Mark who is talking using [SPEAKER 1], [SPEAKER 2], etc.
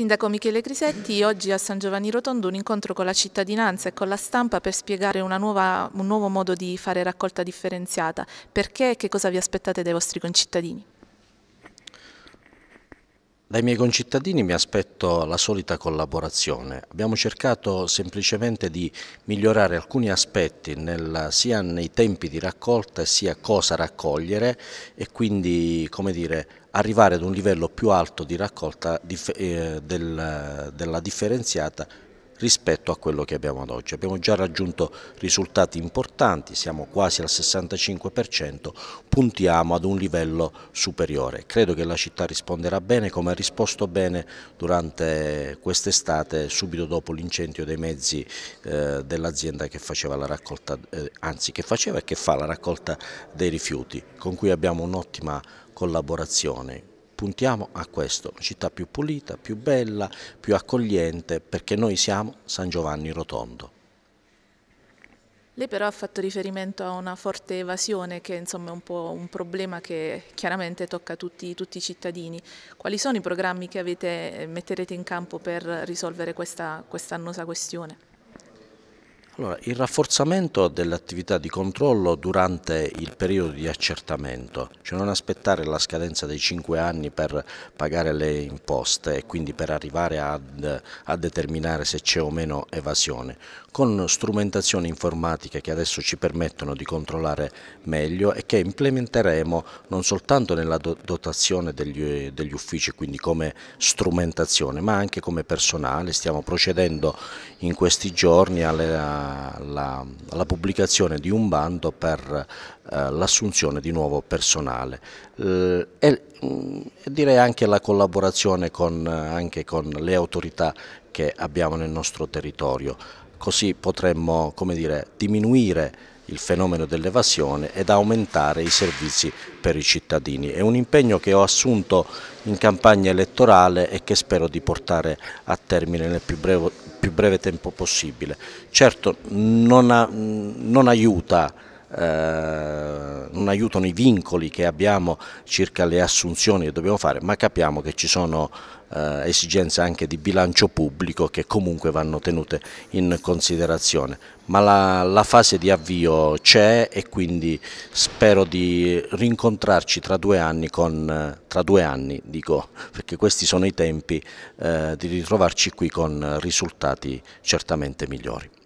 [SPEAKER 1] Sindaco Michele Grisetti, oggi a San Giovanni Rotondo un incontro con la cittadinanza e con la stampa per spiegare nuova, un nuovo modo di fare raccolta differenziata. Perché e che cosa vi aspettate dai vostri concittadini?
[SPEAKER 2] Dai miei concittadini mi aspetto la solita collaborazione. Abbiamo cercato semplicemente di migliorare alcuni aspetti nel, sia nei tempi di raccolta sia cosa raccogliere e quindi come dire, arrivare ad un livello più alto di raccolta eh, del, della differenziata rispetto a quello che abbiamo ad oggi. Abbiamo già raggiunto risultati importanti, siamo quasi al 65%, puntiamo ad un livello superiore. Credo che la città risponderà bene come ha risposto bene durante quest'estate subito dopo l'incendio dei mezzi eh, dell'azienda che faceva la raccolta, eh, anzi che faceva e che fa la raccolta dei rifiuti, con cui abbiamo un'ottima collaborazione puntiamo a questo, una città più pulita, più bella, più accogliente, perché noi siamo San Giovanni Rotondo.
[SPEAKER 1] Lei però ha fatto riferimento a una forte evasione che insomma, è un po' un problema che chiaramente tocca tutti, tutti, i cittadini. Quali sono i programmi che avete, eh, metterete in campo per risolvere questa annosa questione?
[SPEAKER 2] Allora, il rafforzamento dell'attività di controllo durante il periodo di accertamento, cioè non aspettare la scadenza dei 5 anni per pagare le imposte e quindi per arrivare ad, a determinare se c'è o meno evasione, con strumentazioni informatiche che adesso ci permettono di controllare meglio e che implementeremo non soltanto nella dotazione degli, degli uffici, quindi come strumentazione, ma anche come personale. Stiamo procedendo in questi giorni alla la, la, pubblicazione di un bando per eh, l'assunzione di nuovo personale eh, e mh, mm, direi anche la collaborazione con, eh, anche con le autorità che abbiamo nel nostro territorio, così potremmo dire, diminuire il fenomeno dell'evasione ed aumentare i servizi per i cittadini. È un impegno che ho assunto in campagna elettorale e che spero di portare a termine nel più breve, più breve tempo possibile. Certo non, ha, non aiuta eh, non aiutano i vincoli che abbiamo circa le assunzioni che dobbiamo fare, ma capiamo che ci sono eh, esigenze anche di bilancio pubblico che comunque vanno tenute in considerazione. Ma la, la fase di avvio c'è e quindi spero di rincontrarci tra due anni, con, tra due anni dico, perché questi sono i tempi eh, di ritrovarci qui con risultati certamente migliori.